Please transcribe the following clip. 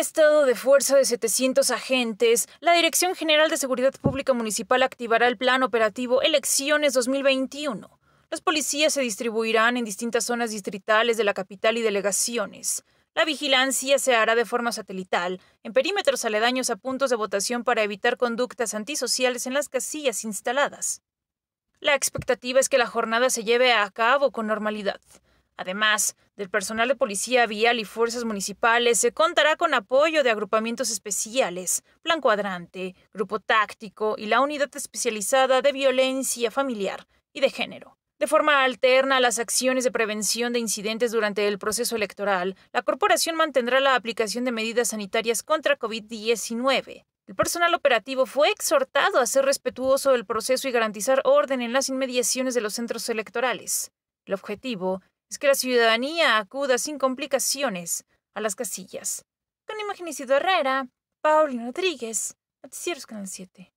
estado de fuerza de 700 agentes, la Dirección General de Seguridad Pública Municipal activará el Plan Operativo Elecciones 2021. Las policías se distribuirán en distintas zonas distritales de la capital y delegaciones. La vigilancia se hará de forma satelital, en perímetros aledaños a puntos de votación para evitar conductas antisociales en las casillas instaladas. La expectativa es que la jornada se lleve a cabo con normalidad. Además del personal de policía vial y fuerzas municipales, se contará con apoyo de agrupamientos especiales, Plan Cuadrante, Grupo Táctico y la Unidad Especializada de Violencia Familiar y de Género. De forma alterna a las acciones de prevención de incidentes durante el proceso electoral, la corporación mantendrá la aplicación de medidas sanitarias contra COVID-19. El personal operativo fue exhortado a ser respetuoso del proceso y garantizar orden en las inmediaciones de los centros electorales. El objetivo es que la ciudadanía acuda sin complicaciones a las casillas. Con Herrera, Paulina Rodríguez, Noticieros Canal 7.